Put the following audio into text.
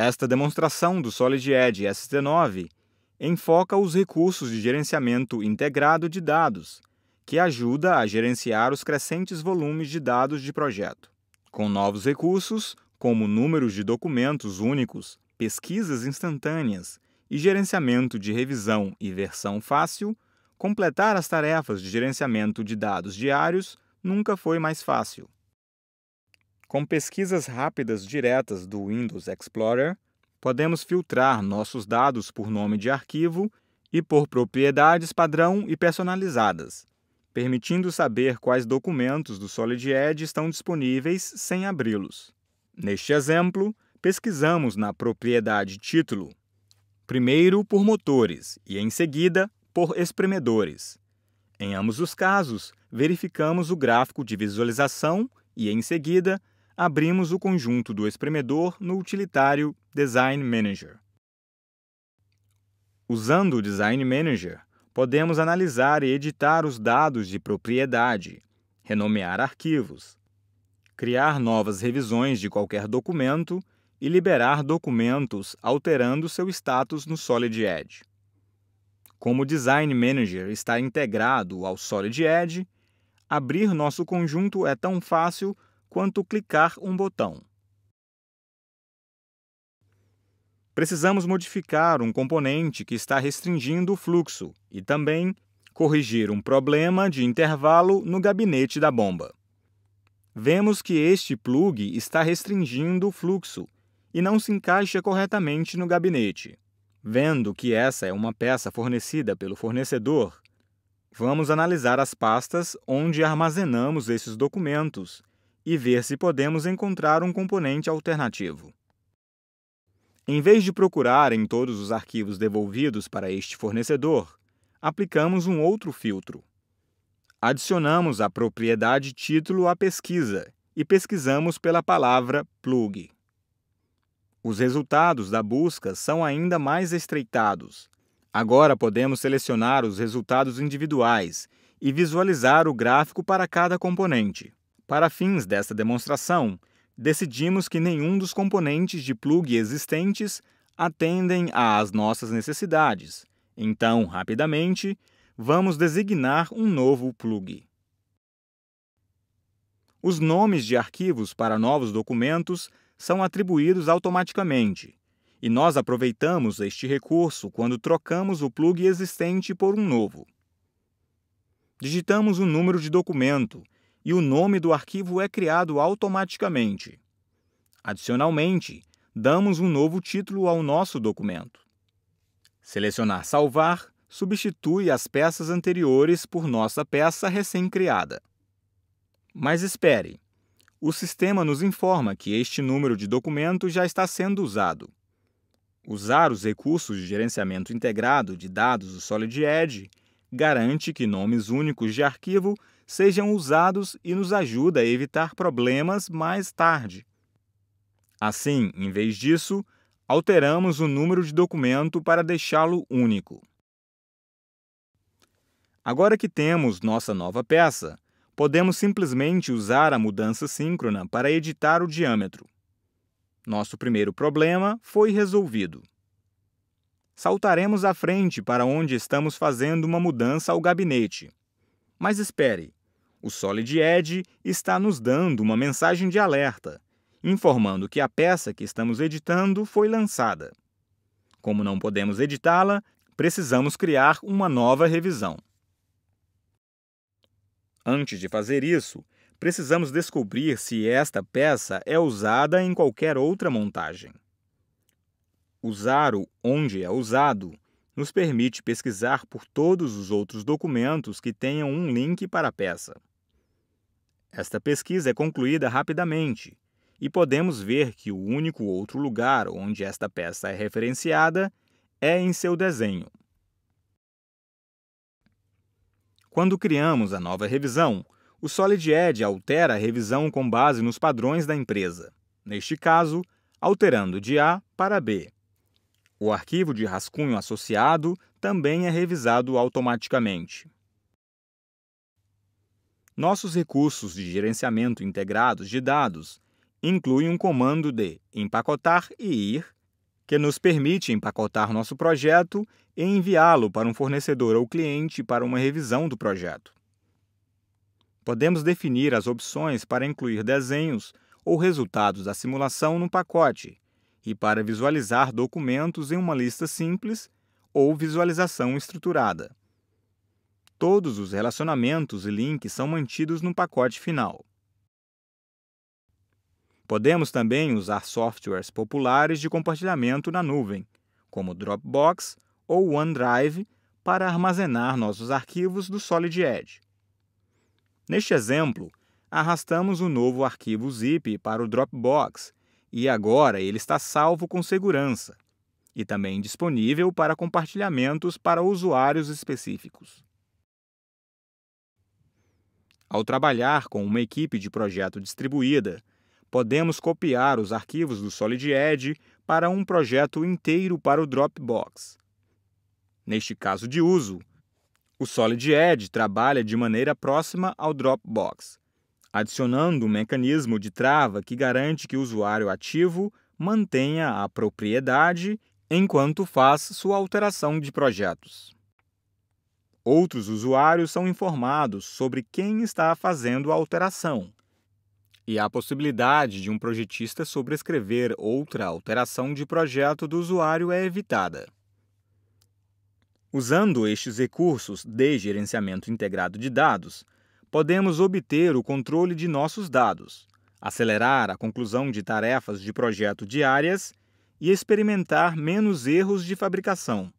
Esta demonstração do Solid Edge ST9 enfoca os recursos de gerenciamento integrado de dados, que ajuda a gerenciar os crescentes volumes de dados de projeto. Com novos recursos, como números de documentos únicos, pesquisas instantâneas e gerenciamento de revisão e versão fácil, completar as tarefas de gerenciamento de dados diários nunca foi mais fácil. Com pesquisas rápidas diretas do Windows Explorer, podemos filtrar nossos dados por nome de arquivo e por propriedades padrão e personalizadas, permitindo saber quais documentos do Solid Edge estão disponíveis sem abri-los. Neste exemplo, pesquisamos na propriedade título, primeiro por motores e em seguida por espremedores. Em ambos os casos, verificamos o gráfico de visualização e em seguida abrimos o conjunto do espremedor no utilitário Design Manager. Usando o Design Manager, podemos analisar e editar os dados de propriedade, renomear arquivos, criar novas revisões de qualquer documento e liberar documentos alterando seu status no Solid Edge. Como o Design Manager está integrado ao Solid Edge, abrir nosso conjunto é tão fácil quanto clicar um botão. Precisamos modificar um componente que está restringindo o fluxo e também corrigir um problema de intervalo no gabinete da bomba. Vemos que este plug está restringindo o fluxo e não se encaixa corretamente no gabinete. Vendo que essa é uma peça fornecida pelo fornecedor, vamos analisar as pastas onde armazenamos esses documentos e ver se podemos encontrar um componente alternativo. Em vez de procurar em todos os arquivos devolvidos para este fornecedor, aplicamos um outro filtro. Adicionamos a propriedade título à pesquisa e pesquisamos pela palavra plug. Os resultados da busca são ainda mais estreitados. Agora podemos selecionar os resultados individuais e visualizar o gráfico para cada componente. Para fins desta demonstração, decidimos que nenhum dos componentes de plug existentes atendem às nossas necessidades. Então, rapidamente, vamos designar um novo plug. Os nomes de arquivos para novos documentos são atribuídos automaticamente, e nós aproveitamos este recurso quando trocamos o plug existente por um novo. Digitamos o número de documento e o nome do arquivo é criado automaticamente. Adicionalmente, damos um novo título ao nosso documento. Selecionar Salvar substitui as peças anteriores por nossa peça recém-criada. Mas espere! O sistema nos informa que este número de documento já está sendo usado. Usar os recursos de gerenciamento integrado de dados do Solid Edge garante que nomes únicos de arquivo sejam usados e nos ajuda a evitar problemas mais tarde. Assim, em vez disso, alteramos o número de documento para deixá-lo único. Agora que temos nossa nova peça, podemos simplesmente usar a mudança síncrona para editar o diâmetro. Nosso primeiro problema foi resolvido. Saltaremos à frente para onde estamos fazendo uma mudança ao gabinete. Mas espere, o Solid Edge está nos dando uma mensagem de alerta, informando que a peça que estamos editando foi lançada. Como não podemos editá-la, precisamos criar uma nova revisão. Antes de fazer isso, precisamos descobrir se esta peça é usada em qualquer outra montagem. Usar o onde é usado nos permite pesquisar por todos os outros documentos que tenham um link para a peça. Esta pesquisa é concluída rapidamente e podemos ver que o único outro lugar onde esta peça é referenciada é em seu desenho. Quando criamos a nova revisão, o Solid Edge altera a revisão com base nos padrões da empresa, neste caso, alterando de A para B. O arquivo de rascunho associado também é revisado automaticamente. Nossos recursos de gerenciamento integrados de dados incluem um comando de empacotar e ir, que nos permite empacotar nosso projeto e enviá-lo para um fornecedor ou cliente para uma revisão do projeto. Podemos definir as opções para incluir desenhos ou resultados da simulação no pacote e para visualizar documentos em uma lista simples ou visualização estruturada. Todos os relacionamentos e links são mantidos no pacote final. Podemos também usar softwares populares de compartilhamento na nuvem, como Dropbox ou OneDrive, para armazenar nossos arquivos do Solid Edge. Neste exemplo, arrastamos o novo arquivo zip para o Dropbox e agora ele está salvo com segurança e também disponível para compartilhamentos para usuários específicos. Ao trabalhar com uma equipe de projeto distribuída, podemos copiar os arquivos do Solid Edge para um projeto inteiro para o Dropbox. Neste caso de uso, o Solid Edge trabalha de maneira próxima ao Dropbox, adicionando um mecanismo de trava que garante que o usuário ativo mantenha a propriedade enquanto faz sua alteração de projetos. Outros usuários são informados sobre quem está fazendo a alteração. E há possibilidade de um projetista sobrescrever outra alteração de projeto do usuário é evitada. Usando estes recursos de gerenciamento integrado de dados, podemos obter o controle de nossos dados, acelerar a conclusão de tarefas de projeto diárias e experimentar menos erros de fabricação.